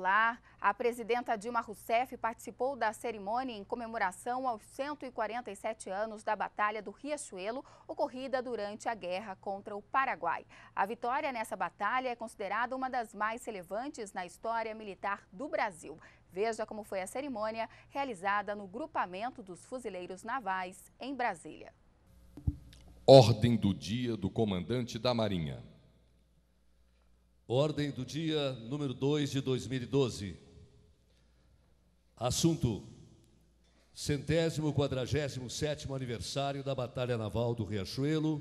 Solar, a presidenta Dilma Rousseff participou da cerimônia em comemoração aos 147 anos da Batalha do Riachuelo, ocorrida durante a guerra contra o Paraguai. A vitória nessa batalha é considerada uma das mais relevantes na história militar do Brasil. Veja como foi a cerimônia realizada no Grupamento dos Fuzileiros Navais, em Brasília. Ordem do dia do comandante da Marinha Ordem do dia número 2 de 2012. Assunto: centésimo quadragésimo sétimo aniversário da Batalha Naval do Riachuelo,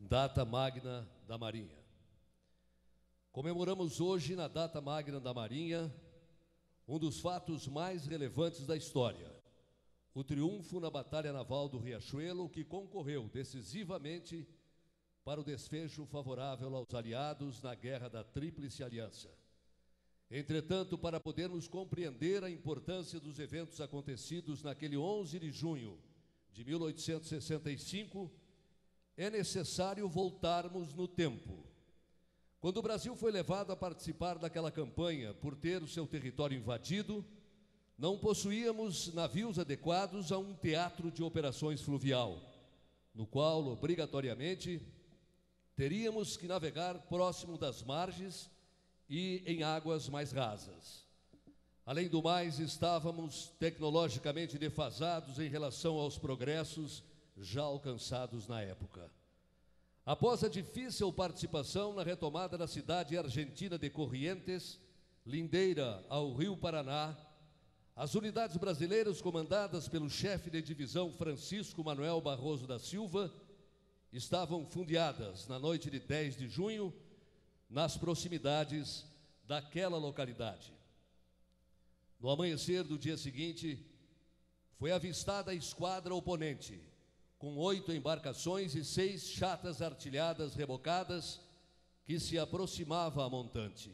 data magna da Marinha. Comemoramos hoje, na data magna da Marinha, um dos fatos mais relevantes da história, o triunfo na Batalha Naval do Riachuelo, que concorreu decisivamente para o desfecho favorável aos aliados na guerra da Tríplice Aliança. Entretanto, para podermos compreender a importância dos eventos acontecidos naquele 11 de junho de 1865, é necessário voltarmos no tempo. Quando o Brasil foi levado a participar daquela campanha por ter o seu território invadido, não possuíamos navios adequados a um teatro de operações fluvial, no qual, obrigatoriamente, Teríamos que navegar próximo das margens e em águas mais rasas. Além do mais, estávamos tecnologicamente defasados em relação aos progressos já alcançados na época. Após a difícil participação na retomada da cidade argentina de Corrientes, lindeira ao Rio Paraná, as unidades brasileiras comandadas pelo chefe de divisão Francisco Manuel Barroso da Silva estavam fundeadas na noite de 10 de junho, nas proximidades daquela localidade. No amanhecer do dia seguinte, foi avistada a esquadra oponente, com oito embarcações e seis chatas artilhadas rebocadas, que se aproximava a montante.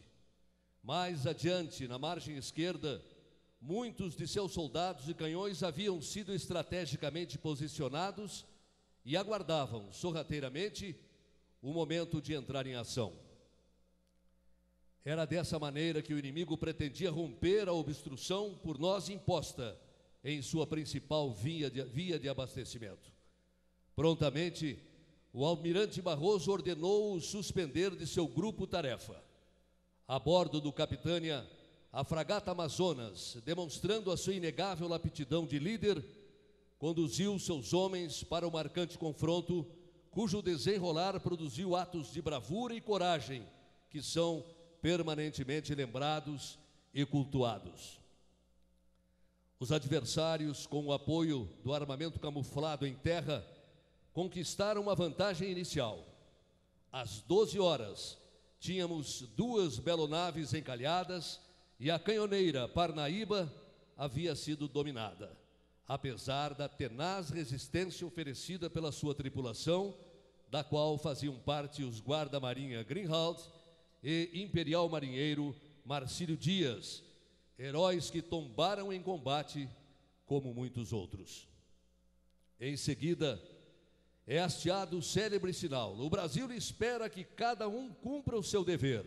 Mais adiante, na margem esquerda, muitos de seus soldados e canhões haviam sido estrategicamente posicionados e aguardavam sorrateiramente o momento de entrar em ação. Era dessa maneira que o inimigo pretendia romper a obstrução por nós imposta em sua principal via de, via de abastecimento. Prontamente, o almirante Barroso ordenou-o suspender de seu grupo tarefa. A bordo do Capitânia, a fragata Amazonas, demonstrando a sua inegável aptidão de líder, conduziu seus homens para o marcante confronto, cujo desenrolar produziu atos de bravura e coragem que são permanentemente lembrados e cultuados. Os adversários, com o apoio do armamento camuflado em terra, conquistaram uma vantagem inicial. Às 12 horas, tínhamos duas belonaves encalhadas e a canhoneira Parnaíba havia sido dominada apesar da tenaz resistência oferecida pela sua tripulação, da qual faziam parte os guarda-marinha Greenhalgh e imperial marinheiro Marcílio Dias, heróis que tombaram em combate como muitos outros. Em seguida, é hasteado o célebre sinal. O Brasil espera que cada um cumpra o seu dever,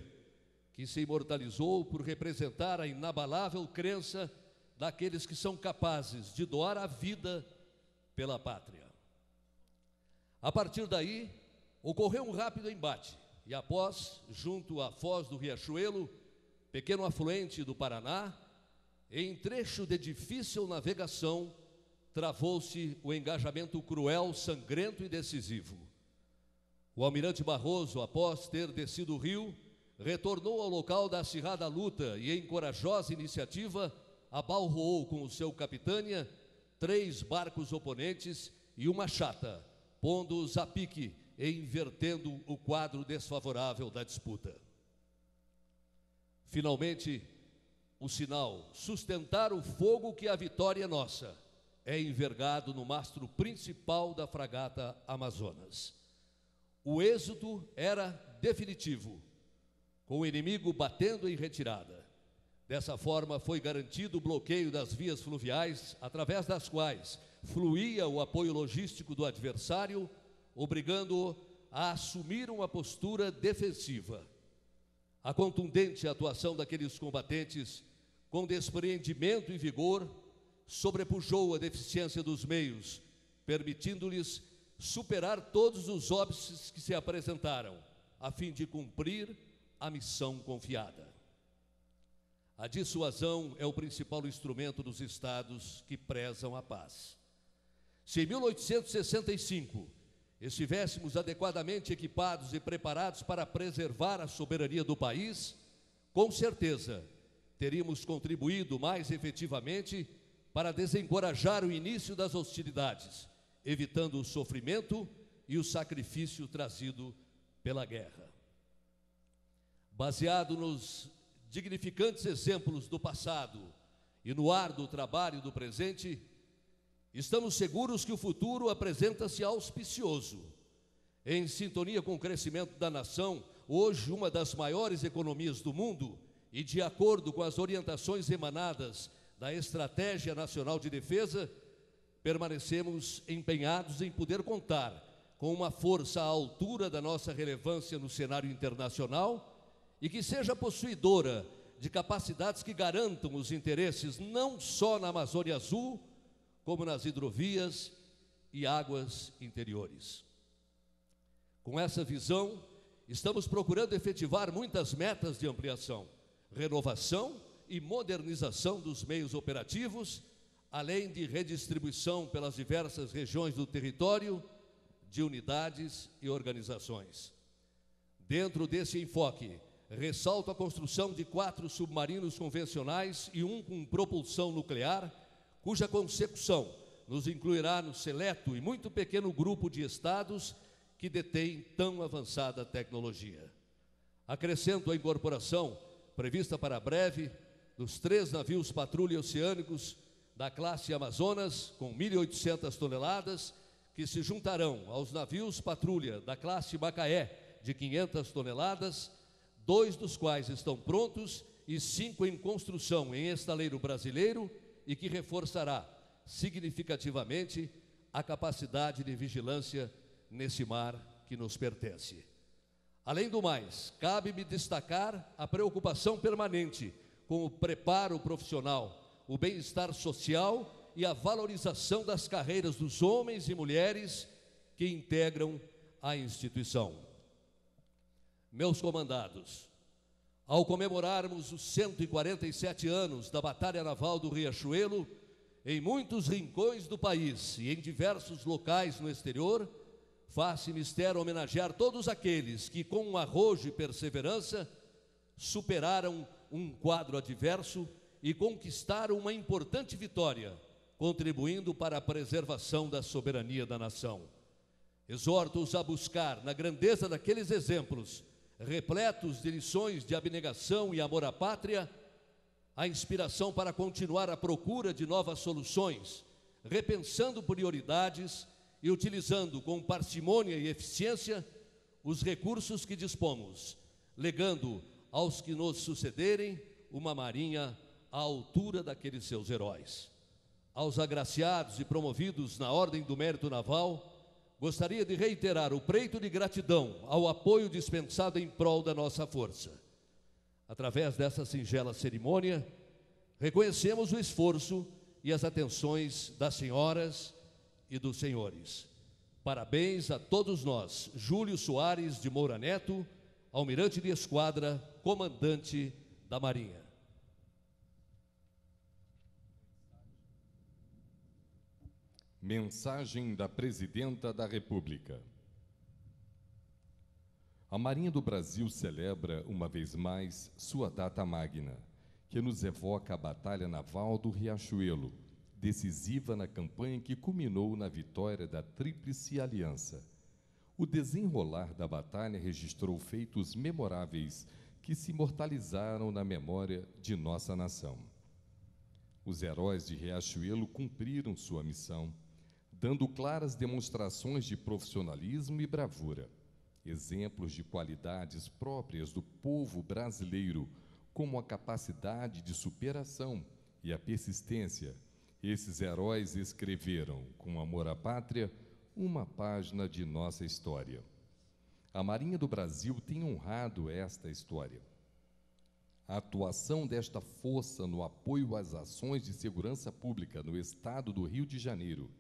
que se imortalizou por representar a inabalável crença daqueles que são capazes de doar a vida pela pátria. A partir daí, ocorreu um rápido embate e após, junto à foz do Riachuelo, pequeno afluente do Paraná, em trecho de difícil navegação, travou-se o engajamento cruel, sangrento e decisivo. O almirante Barroso, após ter descido o rio, retornou ao local da acirrada luta e, em corajosa iniciativa, abalroou com o seu capitânia três barcos oponentes e uma chata, pondo-os a pique e invertendo o quadro desfavorável da disputa. Finalmente, o sinal sustentar o fogo que é a vitória é nossa é envergado no mastro principal da fragata Amazonas. O êxito era definitivo, com o inimigo batendo em retirada. Dessa forma, foi garantido o bloqueio das vias fluviais, através das quais fluía o apoio logístico do adversário, obrigando-o a assumir uma postura defensiva. A contundente atuação daqueles combatentes, com despreendimento e vigor, sobrepujou a deficiência dos meios, permitindo-lhes superar todos os óbices que se apresentaram, a fim de cumprir a missão confiada. A dissuasão é o principal instrumento dos estados que prezam a paz. Se em 1865 estivéssemos adequadamente equipados e preparados para preservar a soberania do país, com certeza teríamos contribuído mais efetivamente para desencorajar o início das hostilidades, evitando o sofrimento e o sacrifício trazido pela guerra. Baseado nos dignificantes exemplos do passado e no ar do trabalho do presente, estamos seguros que o futuro apresenta-se auspicioso. Em sintonia com o crescimento da nação, hoje uma das maiores economias do mundo, e de acordo com as orientações emanadas da Estratégia Nacional de Defesa, permanecemos empenhados em poder contar com uma força à altura da nossa relevância no cenário internacional e que seja possuidora de capacidades que garantam os interesses não só na Amazônia Azul, como nas hidrovias e águas interiores. Com essa visão, estamos procurando efetivar muitas metas de ampliação, renovação e modernização dos meios operativos, além de redistribuição pelas diversas regiões do território de unidades e organizações. Dentro desse enfoque, ressalto a construção de quatro submarinos convencionais e um com propulsão nuclear, cuja consecução nos incluirá no seleto e muito pequeno grupo de estados que detém tão avançada tecnologia. Acrescento a incorporação, prevista para breve, dos três navios patrulha oceânicos da classe Amazonas, com 1.800 toneladas, que se juntarão aos navios patrulha da classe Macaé, de 500 toneladas, dois dos quais estão prontos e cinco em construção em estaleiro brasileiro e que reforçará significativamente a capacidade de vigilância nesse mar que nos pertence. Além do mais, cabe-me destacar a preocupação permanente com o preparo profissional, o bem-estar social e a valorização das carreiras dos homens e mulheres que integram a instituição meus comandados, ao comemorarmos os 147 anos da Batalha Naval do Riachuelo, em muitos rincões do país e em diversos locais no exterior, faz-se mistério homenagear todos aqueles que, com um arrojo e perseverança, superaram um quadro adverso e conquistaram uma importante vitória, contribuindo para a preservação da soberania da nação. Exorto-os a buscar na grandeza daqueles exemplos repletos de lições de abnegação e amor à pátria, a inspiração para continuar a procura de novas soluções, repensando prioridades e utilizando com parcimônia e eficiência os recursos que dispomos, legando aos que nos sucederem uma marinha à altura daqueles seus heróis. Aos agraciados e promovidos na Ordem do Mérito Naval, gostaria de reiterar o preito de gratidão ao apoio dispensado em prol da nossa força. Através dessa singela cerimônia, reconhecemos o esforço e as atenções das senhoras e dos senhores. Parabéns a todos nós, Júlio Soares de Moura Neto, almirante de esquadra, comandante da Marinha. Mensagem da Presidenta da República. A Marinha do Brasil celebra, uma vez mais, sua data magna, que nos evoca a Batalha Naval do Riachuelo, decisiva na campanha que culminou na vitória da Tríplice Aliança. O desenrolar da batalha registrou feitos memoráveis que se imortalizaram na memória de nossa nação. Os heróis de Riachuelo cumpriram sua missão dando claras demonstrações de profissionalismo e bravura, exemplos de qualidades próprias do povo brasileiro, como a capacidade de superação e a persistência. Esses heróis escreveram, com amor à pátria, uma página de nossa história. A Marinha do Brasil tem honrado esta história. A atuação desta força no apoio às ações de segurança pública no estado do Rio de Janeiro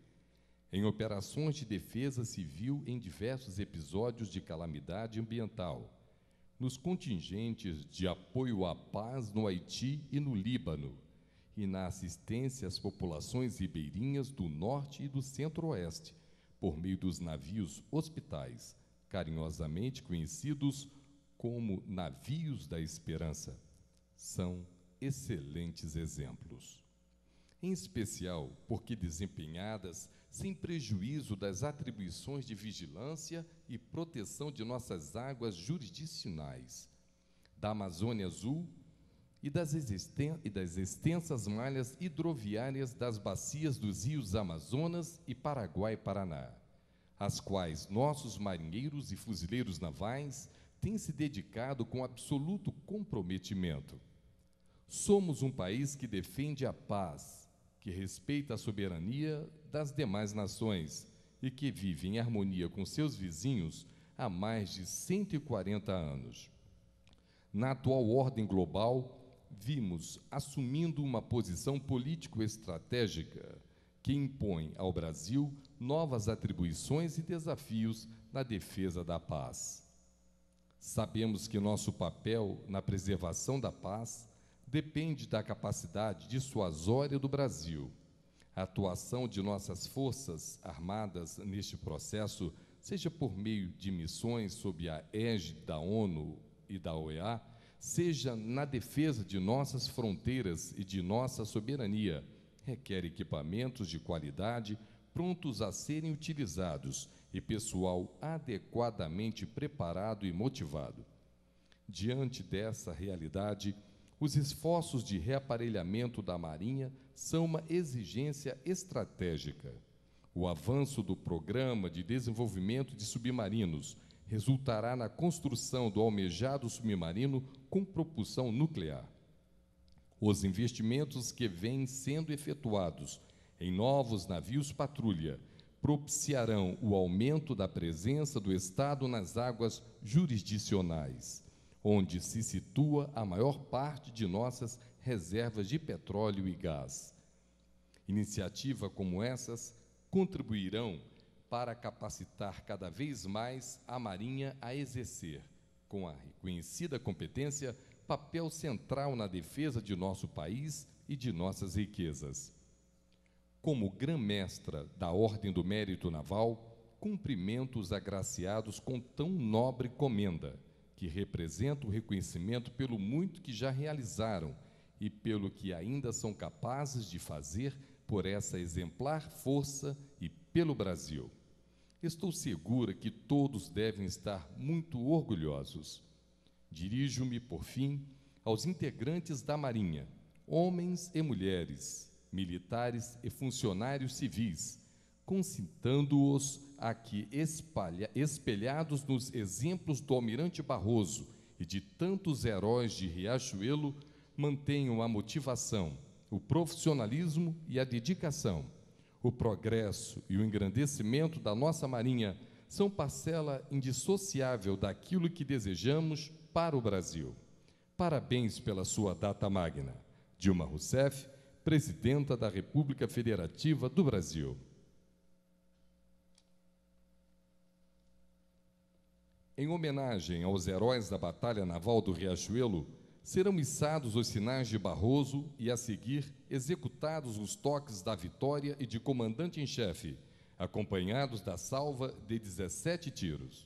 em operações de defesa civil em diversos episódios de calamidade ambiental, nos contingentes de apoio à paz no Haiti e no Líbano, e na assistência às populações ribeirinhas do Norte e do Centro-Oeste, por meio dos navios hospitais, carinhosamente conhecidos como Navios da Esperança. São excelentes exemplos. Em especial porque desempenhadas sem prejuízo das atribuições de vigilância e proteção de nossas águas jurisdicionais, da Amazônia Azul e das, e das extensas malhas hidroviárias das bacias dos rios Amazonas e Paraguai Paraná, às quais nossos marinheiros e fuzileiros navais têm se dedicado com absoluto comprometimento. Somos um país que defende a paz, que respeita a soberania das demais nações e que vive em harmonia com seus vizinhos há mais de 140 anos. Na atual ordem global, vimos assumindo uma posição político-estratégica que impõe ao Brasil novas atribuições e desafios na defesa da paz. Sabemos que nosso papel na preservação da paz depende da capacidade dissuasória do Brasil. A atuação de nossas forças armadas neste processo, seja por meio de missões sob a égide da ONU e da OEA, seja na defesa de nossas fronteiras e de nossa soberania, requer equipamentos de qualidade prontos a serem utilizados e pessoal adequadamente preparado e motivado. Diante dessa realidade, os esforços de reaparelhamento da Marinha são uma exigência estratégica. O avanço do Programa de Desenvolvimento de Submarinos resultará na construção do almejado submarino com propulsão nuclear. Os investimentos que vêm sendo efetuados em novos navios patrulha propiciarão o aumento da presença do Estado nas águas jurisdicionais onde se situa a maior parte de nossas reservas de petróleo e gás. Iniciativas como essas contribuirão para capacitar cada vez mais a Marinha a exercer, com a reconhecida competência, papel central na defesa de nosso país e de nossas riquezas. Como grã-mestra da Ordem do Mérito Naval, cumprimento os agraciados com tão nobre comenda que representa o reconhecimento pelo muito que já realizaram e pelo que ainda são capazes de fazer por essa exemplar força e pelo Brasil. Estou segura que todos devem estar muito orgulhosos. Dirijo-me, por fim, aos integrantes da Marinha, homens e mulheres, militares e funcionários civis concitando-os aqui espalha, espelhados nos exemplos do almirante Barroso e de tantos heróis de Riachuelo, mantenham a motivação, o profissionalismo e a dedicação. O progresso e o engrandecimento da nossa Marinha são parcela indissociável daquilo que desejamos para o Brasil. Parabéns pela sua data magna. Dilma Rousseff, Presidenta da República Federativa do Brasil. Em homenagem aos heróis da Batalha Naval do Riachuelo, serão içados os sinais de Barroso e, a seguir, executados os toques da vitória e de comandante em chefe, acompanhados da salva de 17 tiros.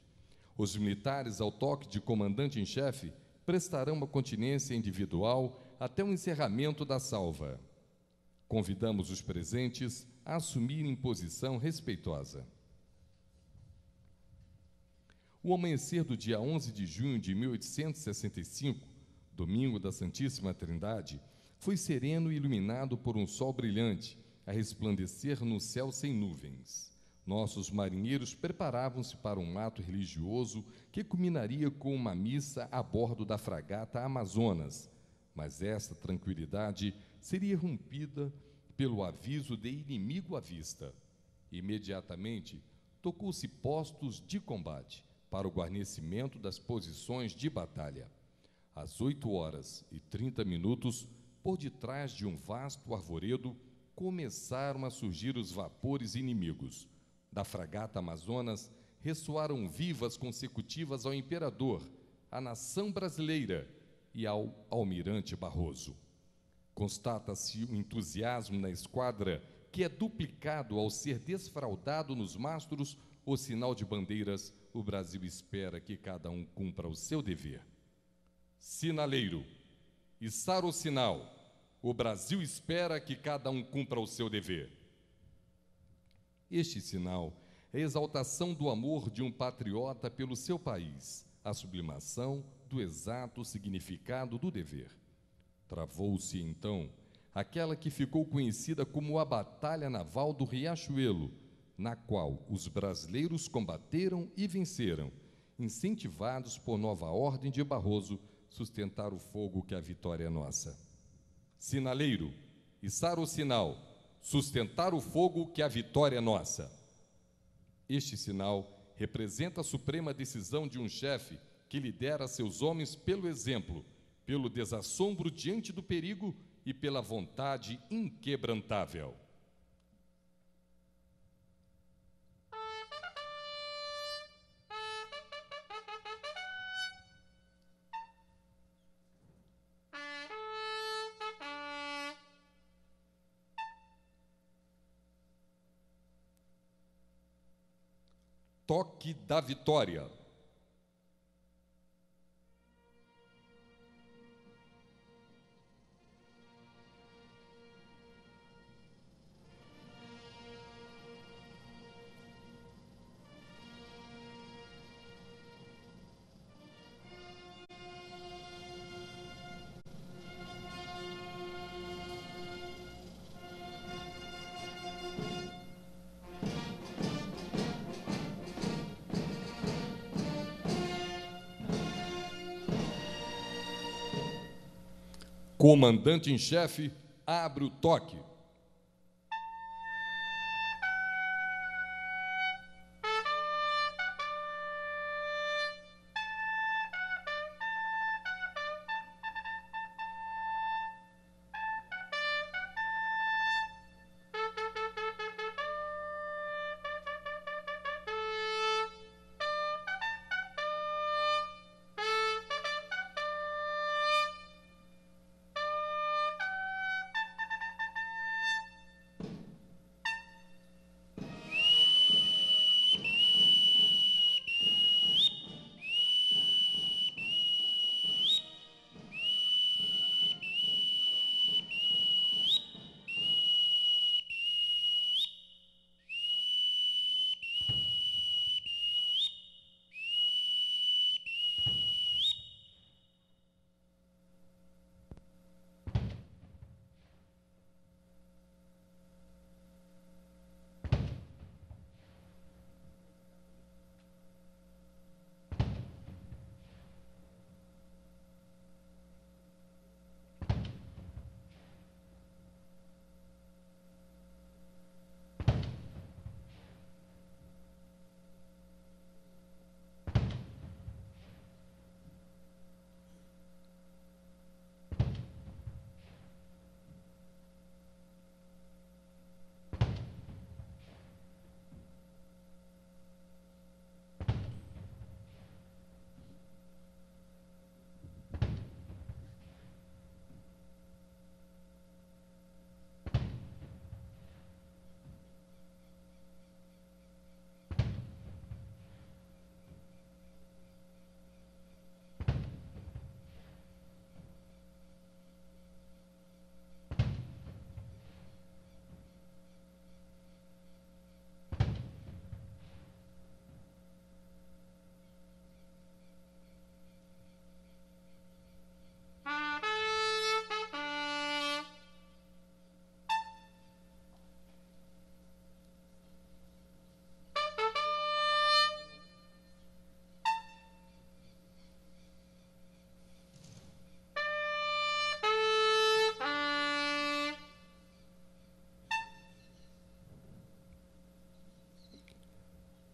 Os militares, ao toque de comandante em chefe, prestarão uma continência individual até o encerramento da salva. Convidamos os presentes a assumirem posição respeitosa. O amanhecer do dia 11 de junho de 1865, domingo da Santíssima Trindade, foi sereno e iluminado por um sol brilhante, a resplandecer no céu sem nuvens. Nossos marinheiros preparavam-se para um ato religioso que culminaria com uma missa a bordo da fragata Amazonas, mas essa tranquilidade seria rompida pelo aviso de inimigo à vista. Imediatamente, tocou-se postos de combate para o guarnecimento das posições de batalha. Às 8 horas e 30 minutos, por detrás de um vasto arvoredo, começaram a surgir os vapores inimigos. Da fragata Amazonas ressoaram vivas consecutivas ao imperador, à nação brasileira e ao almirante Barroso. Constata-se o um entusiasmo na esquadra, que é duplicado ao ser desfraldado nos mastros o sinal de bandeiras o Brasil espera que cada um cumpra o seu dever. Sinaleiro, içar o sinal. O Brasil espera que cada um cumpra o seu dever. Este sinal é exaltação do amor de um patriota pelo seu país, a sublimação do exato significado do dever. Travou-se então aquela que ficou conhecida como a Batalha Naval do Riachuelo, na qual os brasileiros combateram e venceram, incentivados por nova ordem de Barroso, sustentar o fogo que a vitória é nossa. Sinaleiro, içar o sinal, sustentar o fogo que a vitória é nossa. Este sinal representa a suprema decisão de um chefe que lidera seus homens pelo exemplo, pelo desassombro diante do perigo e pela vontade inquebrantável. toque da vitória. comandante em chefe, abre o toque.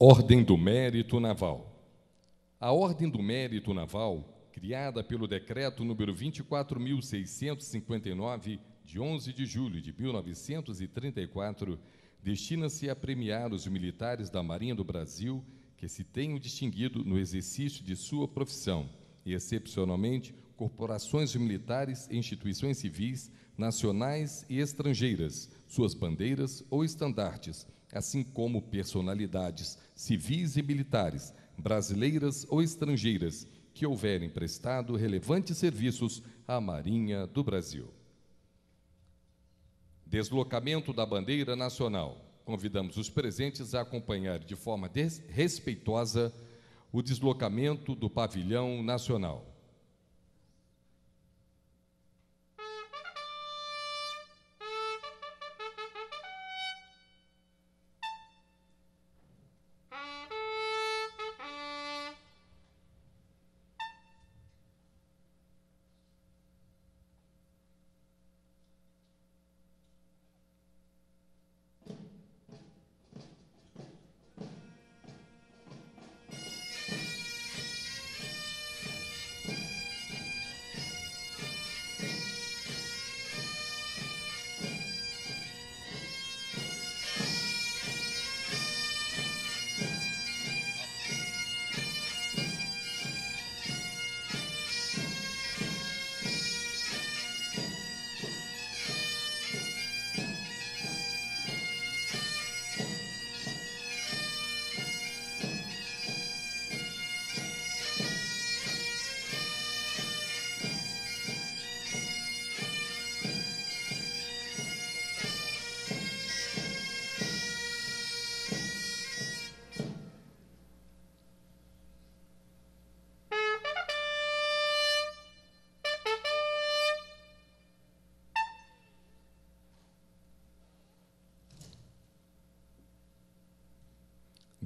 Ordem do Mérito Naval. A Ordem do Mérito Naval, criada pelo decreto número 24659 de 11 de julho de 1934, destina-se a premiar os militares da Marinha do Brasil que se tenham distinguido no exercício de sua profissão e, excepcionalmente, corporações militares e instituições civis nacionais e estrangeiras, suas bandeiras ou estandartes, assim como personalidades civis e militares, brasileiras ou estrangeiras, que houverem prestado relevantes serviços à Marinha do Brasil. Deslocamento da bandeira nacional. Convidamos os presentes a acompanhar de forma respeitosa o deslocamento do pavilhão nacional.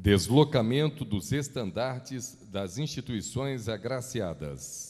Deslocamento dos estandartes das instituições agraciadas.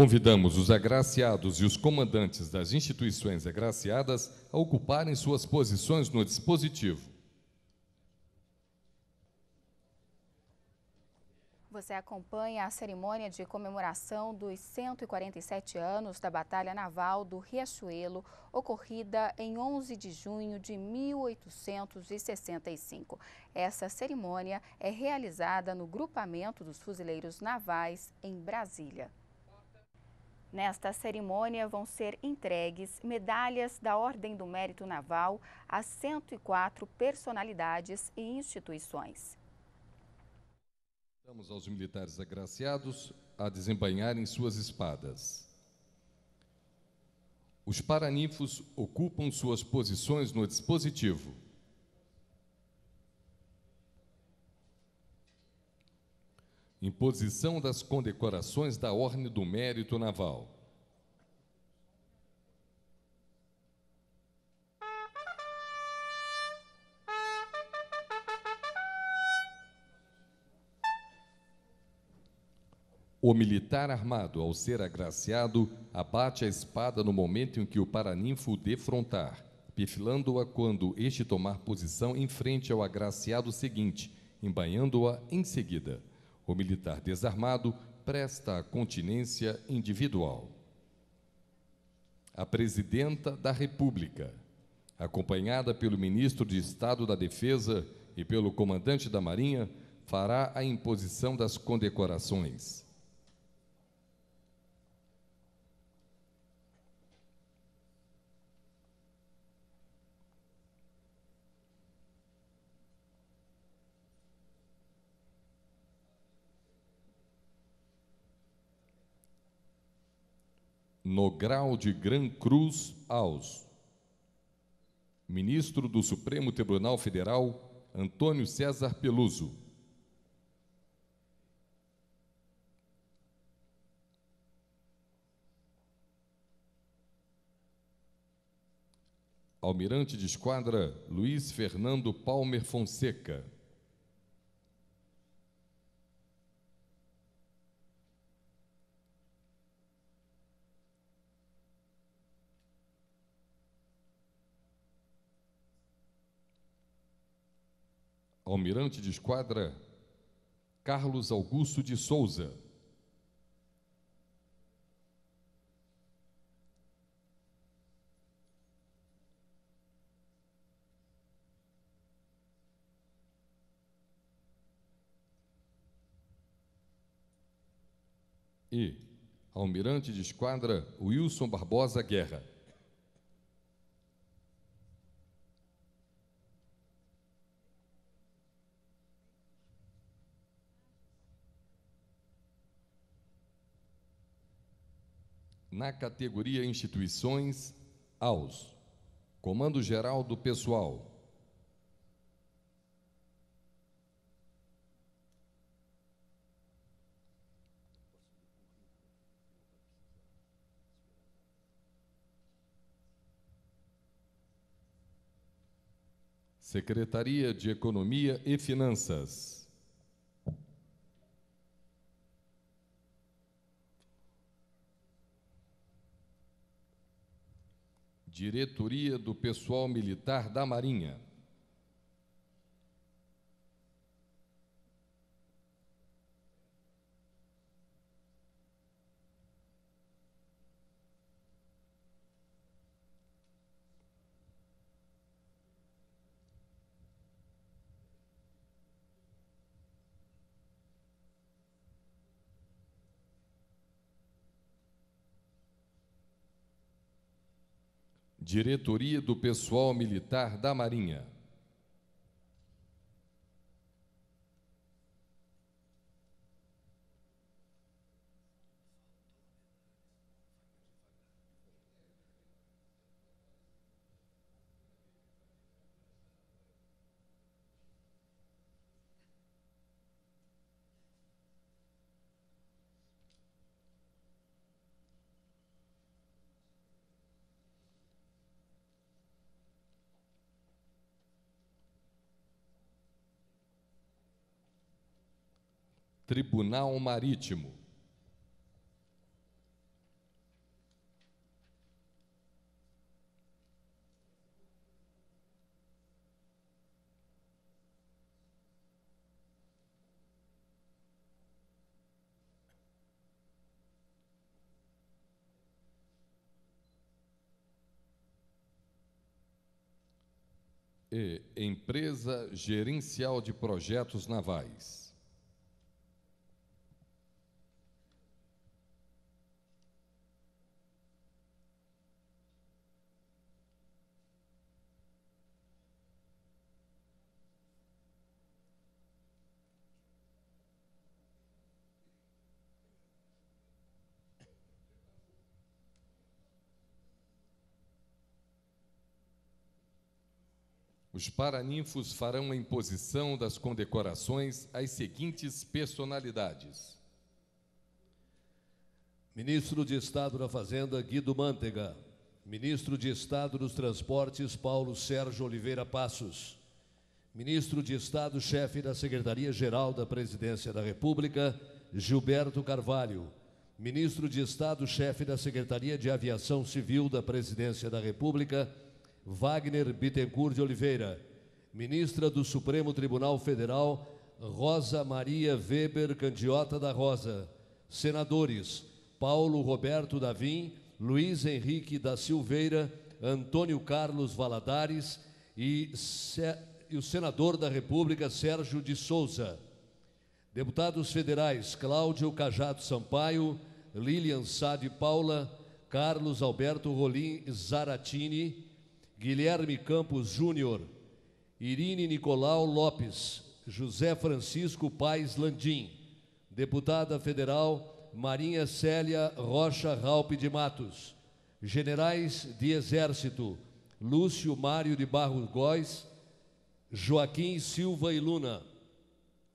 Convidamos os agraciados e os comandantes das instituições agraciadas a ocuparem suas posições no dispositivo. Você acompanha a cerimônia de comemoração dos 147 anos da Batalha Naval do Riachuelo, ocorrida em 11 de junho de 1865. Essa cerimônia é realizada no Grupamento dos Fuzileiros Navais, em Brasília. Nesta cerimônia vão ser entregues medalhas da Ordem do Mérito Naval a 104 personalidades e instituições. Damos aos militares agraciados a desembainharem suas espadas. Os paraninfos ocupam suas posições no dispositivo. Imposição das condecorações da Ordem do Mérito Naval. O militar armado, ao ser agraciado, abate a espada no momento em que o paraninfo defrontar, perfilando-a quando este tomar posição em frente ao agraciado seguinte, embanhando-a em seguida. O militar desarmado presta continência individual. A presidenta da República, acompanhada pelo ministro de Estado da Defesa e pelo comandante da Marinha, fará a imposição das condecorações. no grau de Gran Cruz aos ministro do Supremo Tribunal Federal, Antônio César Peluso. Almirante de Esquadra Luiz Fernando Palmer Fonseca. Almirante de Esquadra Carlos Augusto de Souza. E Almirante de Esquadra Wilson Barbosa Guerra. na categoria instituições aos Comando Geral do Pessoal. Secretaria de Economia e Finanças. Diretoria do Pessoal Militar da Marinha. Diretoria do Pessoal Militar da Marinha. Tribunal Marítimo. E, Empresa Gerencial de Projetos Navais. Os paraninfos farão a imposição das condecorações às seguintes personalidades: Ministro de Estado da Fazenda Guido Mantega, Ministro de Estado dos Transportes Paulo Sérgio Oliveira Passos, Ministro de Estado, chefe da Secretaria-Geral da Presidência da República, Gilberto Carvalho, Ministro de Estado, chefe da Secretaria de Aviação Civil da Presidência da República, Wagner Bittencourt de Oliveira. Ministra do Supremo Tribunal Federal, Rosa Maria Weber Candiota da Rosa. Senadores, Paulo Roberto Davim, Luiz Henrique da Silveira, Antônio Carlos Valadares e, e o Senador da República, Sérgio de Souza. Deputados federais, Cláudio Cajado Sampaio, Lilian Sade Paula, Carlos Alberto Rolim Zaratini, Guilherme Campos Júnior, Irine Nicolau Lopes, José Francisco Paes Landim, deputada federal Marinha Célia Rocha Ralpe de Matos, generais de Exército Lúcio Mário de Barros Góes, Joaquim Silva e Luna,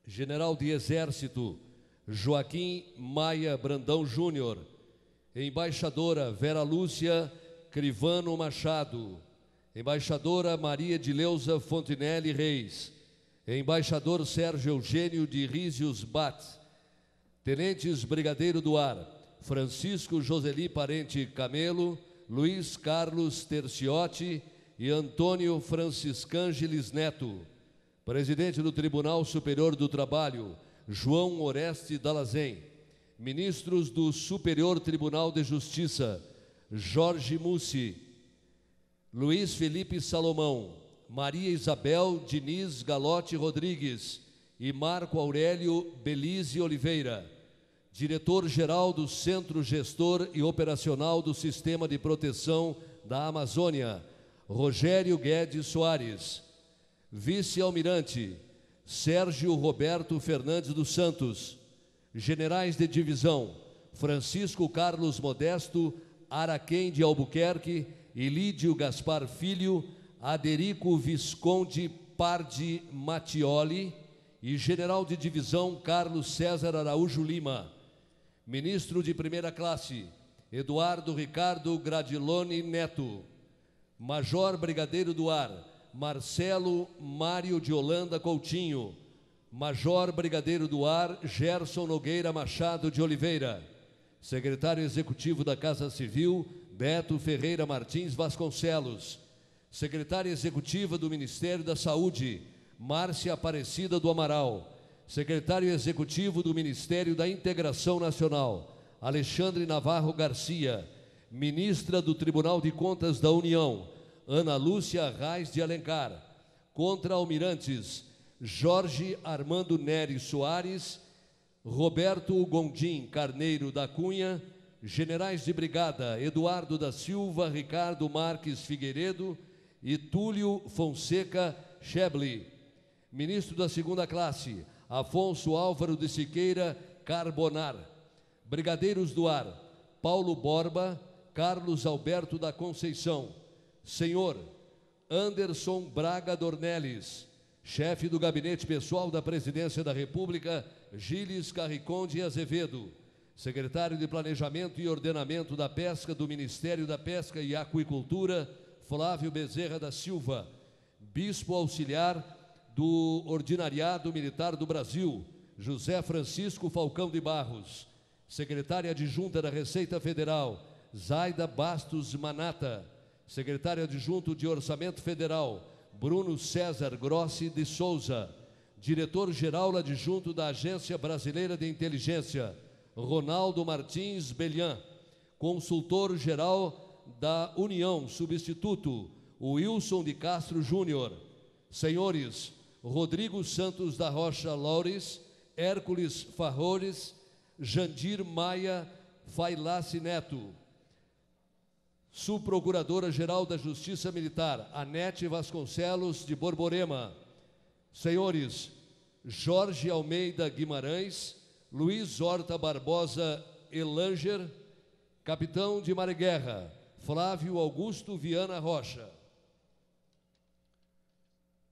general de Exército Joaquim Maia Brandão Júnior, embaixadora Vera Lúcia Crivano Machado, embaixadora Maria de Leusa Fontinelli Reis, embaixador Sérgio Eugênio de Rízios Bat, tenentes Brigadeiro do Ar, Francisco Joseli Parente Camelo, Luiz Carlos Terciotti e Antônio Franciscângeles Neto, presidente do Tribunal Superior do Trabalho, João Oreste Dalazem, ministros do Superior Tribunal de Justiça, Jorge Mussi, Luiz Felipe Salomão, Maria Isabel Diniz Galote Rodrigues e Marco Aurélio Belize Oliveira, diretor-geral do Centro Gestor e Operacional do Sistema de Proteção da Amazônia, Rogério Guedes Soares, vice-almirante Sérgio Roberto Fernandes dos Santos, generais de divisão Francisco Carlos Modesto, Araquém de Albuquerque Ilídio Gaspar Filho, Aderico Visconde Pardi Mattioli e General de Divisão Carlos César Araújo Lima. Ministro de Primeira Classe, Eduardo Ricardo Gradilone Neto. Major Brigadeiro do Ar, Marcelo Mário de Holanda Coutinho. Major Brigadeiro do Ar, Gerson Nogueira Machado de Oliveira. Secretário Executivo da Casa Civil, Beto Ferreira Martins Vasconcelos, secretária executiva do Ministério da Saúde, Márcia Aparecida do Amaral, secretário executivo do Ministério da Integração Nacional, Alexandre Navarro Garcia, ministra do Tribunal de Contas da União, Ana Lúcia Reis de Alencar, contra-almirantes, Jorge Armando Nery Soares, Roberto Gondim Carneiro da Cunha, generais de brigada Eduardo da Silva, Ricardo Marques Figueiredo e Túlio Fonseca Chebli. Ministro da segunda classe, Afonso Álvaro de Siqueira Carbonar. Brigadeiros do Ar, Paulo Borba, Carlos Alberto da Conceição. Senhor, Anderson Braga Dornelles. Chefe do Gabinete Pessoal da Presidência da República, Gilles Carriconde Azevedo secretário de Planejamento e Ordenamento da Pesca do Ministério da Pesca e Aquicultura, Flávio Bezerra da Silva, bispo auxiliar do Ordinariado Militar do Brasil, José Francisco Falcão de Barros, secretária adjunta da Receita Federal, Zaida Bastos Manata, Secretária adjunto de Orçamento Federal, Bruno César Grossi de Souza, diretor-geral adjunto da Agência Brasileira de Inteligência, Ronaldo Martins Belhã, consultor-geral da União, substituto Wilson de Castro Júnior, senhores Rodrigo Santos da Rocha Laures, Hércules Farrores, Jandir Maia Failace Neto, Subprocuradora-Geral da Justiça Militar, Anete Vasconcelos de Borborema. Senhores, Jorge Almeida Guimarães, Luiz Horta Barbosa Elanger, capitão de Mar Guerra, Flávio Augusto Viana Rocha.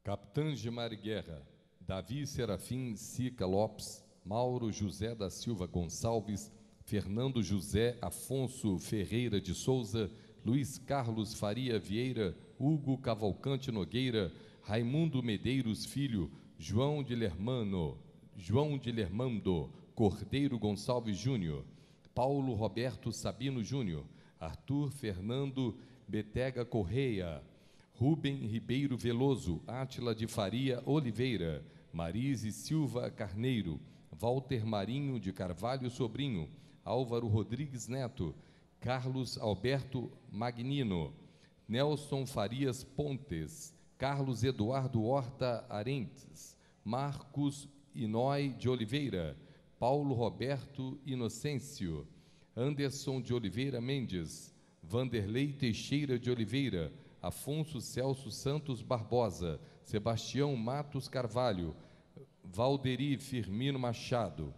Capitães de Mar Guerra, Davi Serafim Sica Lopes, Mauro José da Silva Gonçalves, Fernando José Afonso Ferreira de Souza, Luiz Carlos Faria Vieira, Hugo Cavalcante Nogueira, Raimundo Medeiros Filho, João de Lermano, João de Lermando, Cordeiro Gonçalves Júnior, Paulo Roberto Sabino Júnior, Arthur Fernando Betega Correia, Rubem Ribeiro Veloso, Átila de Faria Oliveira, Marise Silva Carneiro, Walter Marinho de Carvalho Sobrinho, Álvaro Rodrigues Neto, Carlos Alberto Magnino, Nelson Farias Pontes, Carlos Eduardo Horta Arentes, Marcos Inói de Oliveira, Paulo Roberto Inocêncio, Anderson de Oliveira Mendes, Vanderlei Teixeira de Oliveira, Afonso Celso Santos Barbosa, Sebastião Matos Carvalho, Valderi Firmino Machado,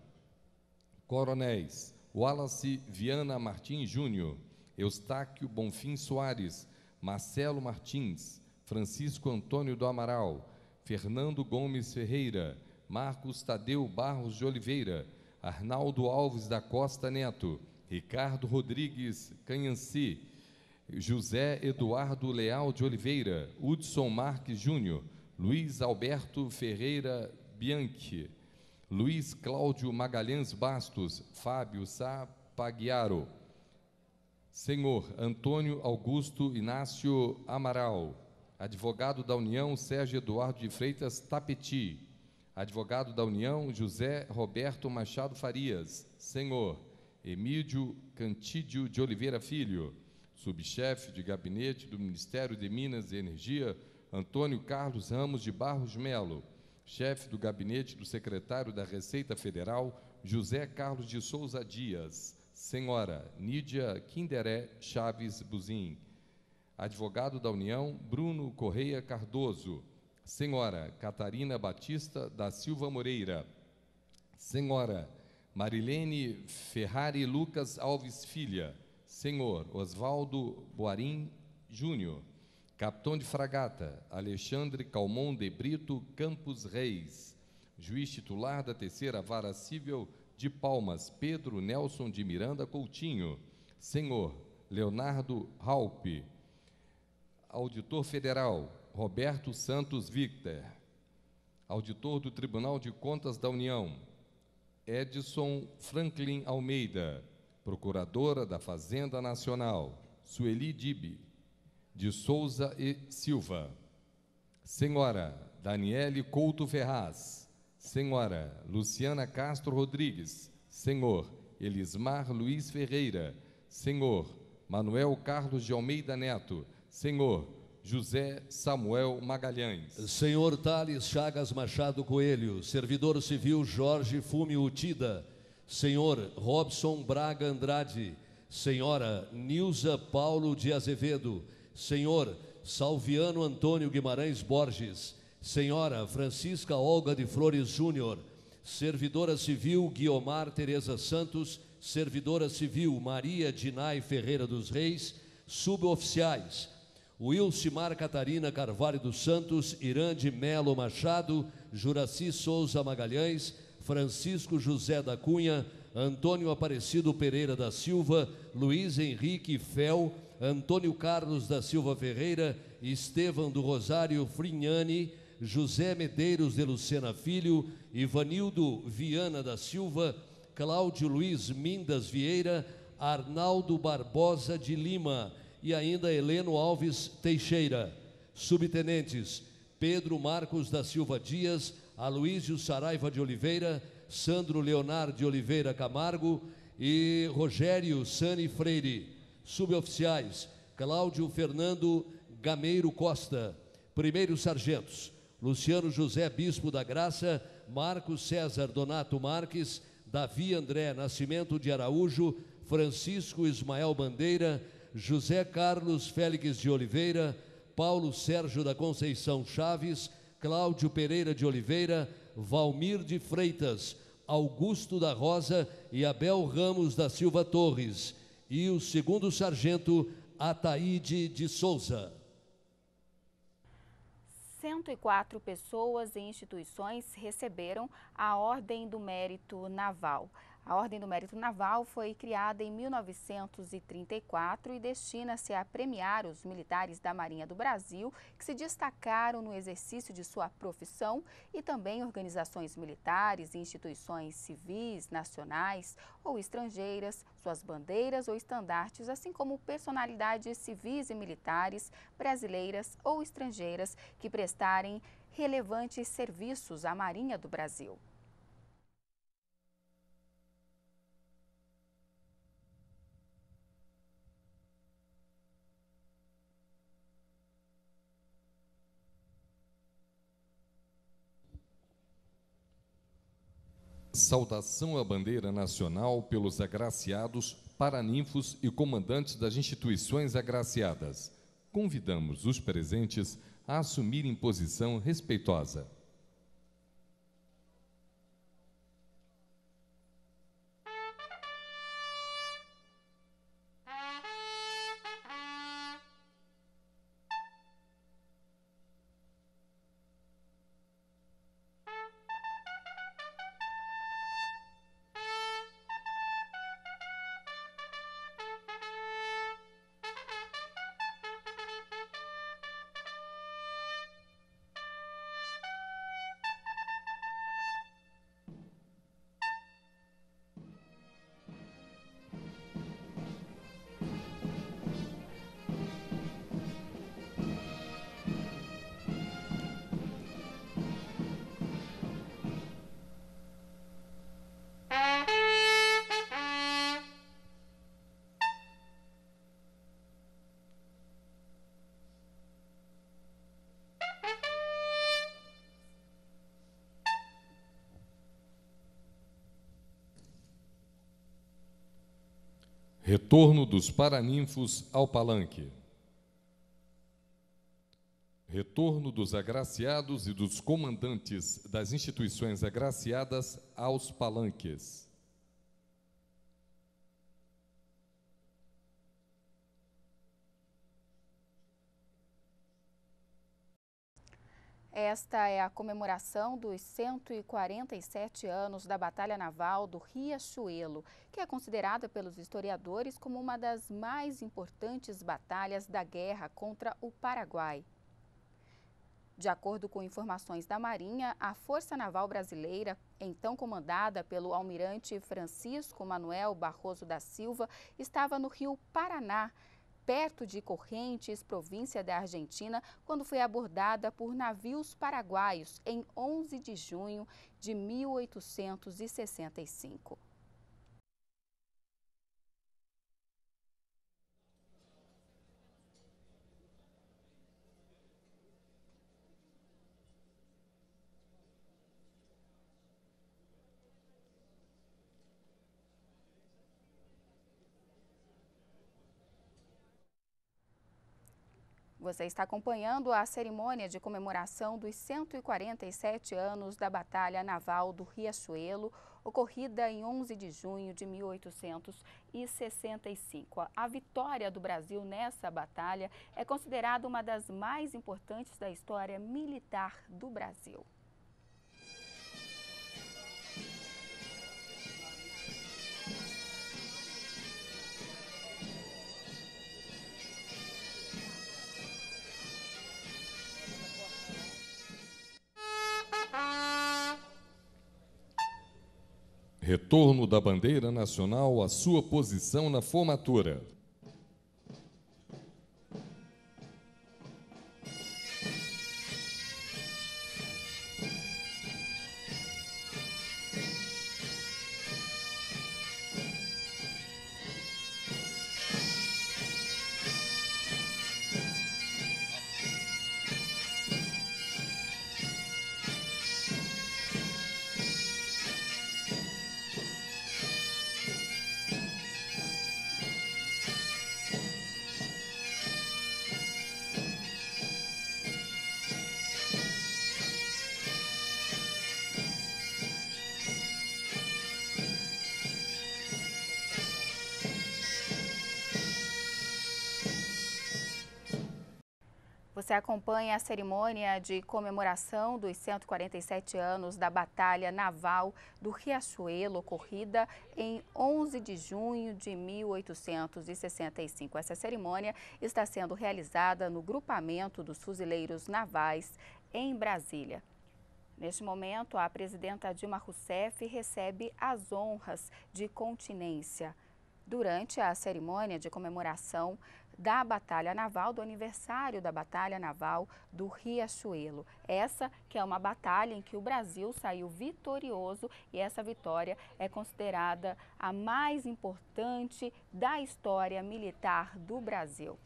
Coronéis, Wallace Viana Martins Júnior, Eustáquio Bonfim Soares, Marcelo Martins, Francisco Antônio do Amaral, Fernando Gomes Ferreira, Marcos Tadeu Barros de Oliveira, Arnaldo Alves da Costa Neto, Ricardo Rodrigues Canhanci, José Eduardo Leal de Oliveira, Hudson Marques Júnior, Luiz Alberto Ferreira Bianchi, Luiz Cláudio Magalhães Bastos, Fábio Sá Senhor Antônio Augusto Inácio Amaral, Advogado da União Sérgio Eduardo de Freitas Tapeti, Advogado da União, José Roberto Machado Farias. Senhor, Emílio Cantídio de Oliveira Filho. Subchefe de Gabinete do Ministério de Minas e Energia, Antônio Carlos Ramos de Barros Melo. Chefe do Gabinete do Secretário da Receita Federal, José Carlos de Souza Dias. Senhora Nídia Kinderé Chaves Buzin. Advogado da União, Bruno Correia Cardoso Senhora Catarina Batista da Silva Moreira. Senhora Marilene Ferrari Lucas Alves Filha. Senhor Oswaldo Boarim Júnior. Capitão de Fragata Alexandre Calmon de Brito Campos Reis. Juiz titular da Terceira Vara Civil de Palmas Pedro Nelson de Miranda Coutinho. Senhor Leonardo Halpe. Auditor Federal Roberto Santos Victor. Auditor do Tribunal de Contas da União, Edson Franklin Almeida. Procuradora da Fazenda Nacional, Sueli Dibe. De Souza e Silva. Senhora Daniele Couto Ferraz. Senhora Luciana Castro Rodrigues. Senhor Elismar Luiz Ferreira. Senhor Manuel Carlos de Almeida Neto. Senhor José Samuel Magalhães. Senhor Thales Chagas Machado Coelho, servidor civil Jorge Fume Utida. Senhor Robson Braga Andrade. Senhora Nilza Paulo de Azevedo. Senhor Salviano Antônio Guimarães Borges. Senhora Francisca Olga de Flores Júnior. Servidora civil Guiomar Teresa Santos. Servidora civil Maria Dinay Ferreira dos Reis. Suboficiais. Wilcimar Catarina Carvalho dos Santos, Irande Melo Machado, Juraci Souza Magalhães, Francisco José da Cunha, Antônio Aparecido Pereira da Silva, Luiz Henrique Fel, Antônio Carlos da Silva Ferreira, Estevam do Rosário Frignani, José Medeiros de Lucena Filho, Ivanildo Viana da Silva, Cláudio Luiz Mindas Vieira, Arnaldo Barbosa de Lima, e ainda Heleno Alves Teixeira. Subtenentes: Pedro Marcos da Silva Dias, Aloísio Saraiva de Oliveira, Sandro Leonardo de Oliveira Camargo e Rogério Sani Freire. Suboficiais: Cláudio Fernando Gameiro Costa. Primeiros sargentos: Luciano José Bispo da Graça, Marcos César Donato Marques, Davi André Nascimento de Araújo, Francisco Ismael Bandeira, José Carlos Félix de Oliveira, Paulo Sérgio da Conceição Chaves, Cláudio Pereira de Oliveira, Valmir de Freitas, Augusto da Rosa e Abel Ramos da Silva Torres. E o segundo sargento, Ataíde de Souza. 104 pessoas e instituições receberam a Ordem do Mérito Naval. A Ordem do Mérito Naval foi criada em 1934 e destina-se a premiar os militares da Marinha do Brasil que se destacaram no exercício de sua profissão e também organizações militares e instituições civis, nacionais ou estrangeiras, suas bandeiras ou estandartes, assim como personalidades civis e militares, brasileiras ou estrangeiras que prestarem relevantes serviços à Marinha do Brasil. saudação à bandeira nacional pelos agraciados, paraninfos e comandantes das instituições agraciadas. Convidamos os presentes a assumirem posição respeitosa. Retorno dos Paraninfos ao Palanque. Retorno dos agraciados e dos comandantes das instituições agraciadas aos palanques. Esta é a comemoração dos 147 anos da Batalha Naval do Riachuelo, que é considerada pelos historiadores como uma das mais importantes batalhas da guerra contra o Paraguai. De acordo com informações da Marinha, a Força Naval Brasileira, então comandada pelo almirante Francisco Manuel Barroso da Silva, estava no rio Paraná perto de Correntes, província da Argentina, quando foi abordada por navios paraguaios em 11 de junho de 1865. Você está acompanhando a cerimônia de comemoração dos 147 anos da Batalha Naval do Riachuelo, ocorrida em 11 de junho de 1865. A vitória do Brasil nessa batalha é considerada uma das mais importantes da história militar do Brasil. Retorno da bandeira nacional à sua posição na formatura. Você acompanha a cerimônia de comemoração dos 147 anos da Batalha Naval do Riachuelo, ocorrida em 11 de junho de 1865. Essa cerimônia está sendo realizada no Grupamento dos Fuzileiros Navais, em Brasília. Neste momento, a presidenta Dilma Rousseff recebe as honras de continência. Durante a cerimônia de comemoração, da Batalha Naval, do aniversário da Batalha Naval do Riachuelo. Essa que é uma batalha em que o Brasil saiu vitorioso e essa vitória é considerada a mais importante da história militar do Brasil.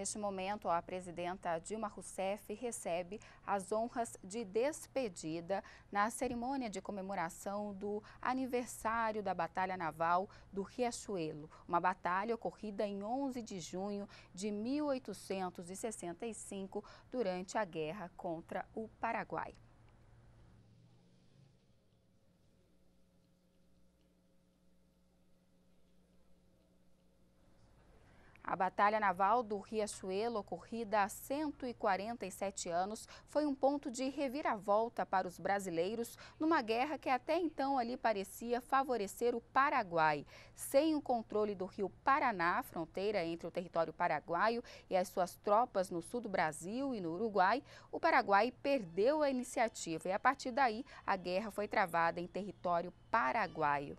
Neste momento, a presidenta Dilma Rousseff recebe as honras de despedida na cerimônia de comemoração do aniversário da Batalha Naval do Riachuelo, uma batalha ocorrida em 11 de junho de 1865 durante a guerra contra o Paraguai. A Batalha Naval do Riachuelo, ocorrida há 147 anos, foi um ponto de reviravolta para os brasileiros numa guerra que até então ali parecia favorecer o Paraguai. Sem o controle do rio Paraná, fronteira entre o território paraguaio e as suas tropas no sul do Brasil e no Uruguai, o Paraguai perdeu a iniciativa e, a partir daí, a guerra foi travada em território paraguaio.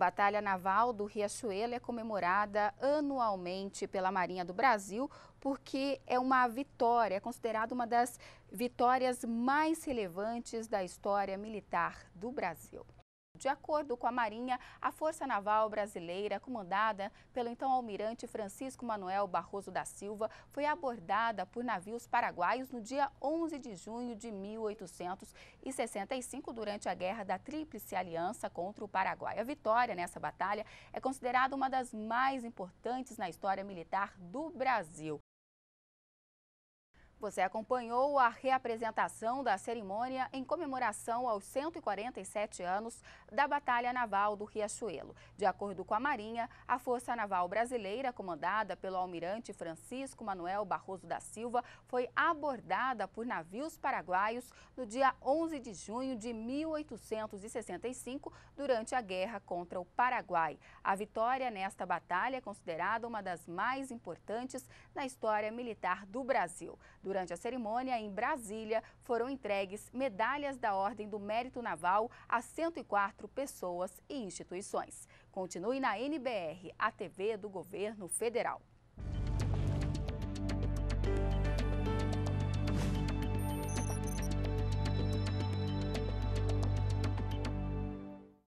Batalha Naval do Riachuelo é comemorada anualmente pela Marinha do Brasil porque é uma vitória, é considerada uma das vitórias mais relevantes da história militar do Brasil. De acordo com a Marinha, a Força Naval Brasileira, comandada pelo então almirante Francisco Manuel Barroso da Silva, foi abordada por navios paraguaios no dia 11 de junho de 1865, durante a Guerra da Tríplice Aliança contra o Paraguai. A vitória nessa batalha é considerada uma das mais importantes na história militar do Brasil. Você acompanhou a reapresentação da cerimônia em comemoração aos 147 anos da Batalha Naval do Riachuelo. De acordo com a Marinha, a Força Naval Brasileira, comandada pelo almirante Francisco Manuel Barroso da Silva, foi abordada por navios paraguaios no dia 11 de junho de 1865, durante a guerra contra o Paraguai. A vitória nesta batalha é considerada uma das mais importantes na história militar do Brasil. Durante a cerimônia, em Brasília, foram entregues medalhas da Ordem do Mérito Naval a 104 pessoas e instituições. Continue na NBR, a TV do Governo Federal.